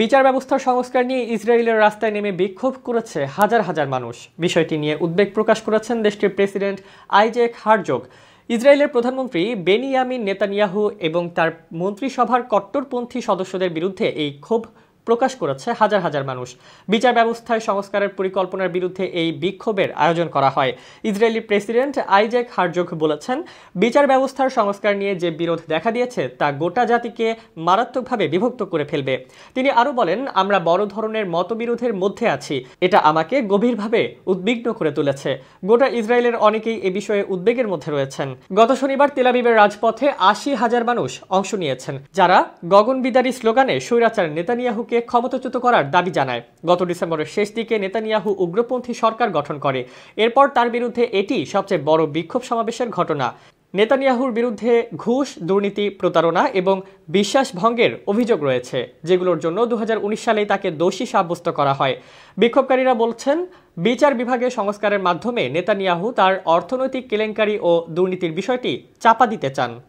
বিচার ব্যবস্থার সংস্কার নিয়ে ইসরায়েলের রাস্তায় নেমে বিক্ষোভ করেছে হাজার হাজার মানুষ বিষয়টি নিয়ে উদ্বেগ প্রকাশ করেছেন দেশটির প্রেসিডেন্ট আইজেক হারজোগ ইসরায়েলের প্রধানমন্ত্রী বেনিয়ামিন নেতানিয়াহু এবং তার মন্ত্রিসভার কট্টরপন্থী সদস্যদের বিরুদ্ধে এই ক্ষোভ প্রকাশ করেছে হাজার হাজার মানুষ বিচার ব্যবস্থায় সংস্কারের পরিকল্পনার বিরুদ্ধে এই বিক্ষোভের আয়োজন করা হয় ইসরায়েলি প্রেসিডেন্ট আইজেক হারজোক বলেছেন বিচার ব্যবস্থার সংস্কার নিয়ে যে বিরোধ দেখা দিয়েছে তা গোটা জাতিকে মারাত্মকভাবে বিভক্ত করে ফেলবে তিনি আরও বলেন আমরা বড় ধরনের মতবিরোধের মধ্যে আছি এটা আমাকে গভীরভাবে উদ্বিগ্ন করে তুলেছে গোটা ইসরায়েলের অনেকেই এ বিষয়ে উদ্বেগের মধ্যে রয়েছেন গত শনিবার তেলাবিবের রাজপথে আশি হাজার মানুষ অংশ নিয়েছেন যারা গগনবিদারী স্লোগানে স্বৈরাচার নেতানিয়াহুকে ইসরায়েলকে ক্ষমতাচ্যুত করার দাবি জানায় গত ডিসেম্বরের শেষ দিকে নেতানিয়াহু উগ্রপন্থী সরকার গঠন করে এরপর তার বিরুদ্ধে এটি সবচেয়ে বড় বিক্ষোভ সমাবেশের ঘটনা নেতানিয়াহুর বিরুদ্ধে ঘুষ দুর্নীতি প্রতারণা এবং বিশ্বাস ভঙ্গের অভিযোগ রয়েছে যেগুলোর জন্য দু সালে তাকে দোষী সাব্যস্ত করা হয় বিক্ষোভকারীরা বলছেন বিচার বিভাগে সংস্কারের মাধ্যমে নেতানিয়াহু তার অর্থনৈতিক কেলেঙ্কারি ও দুর্নীতির বিষয়টি চাপা দিতে চান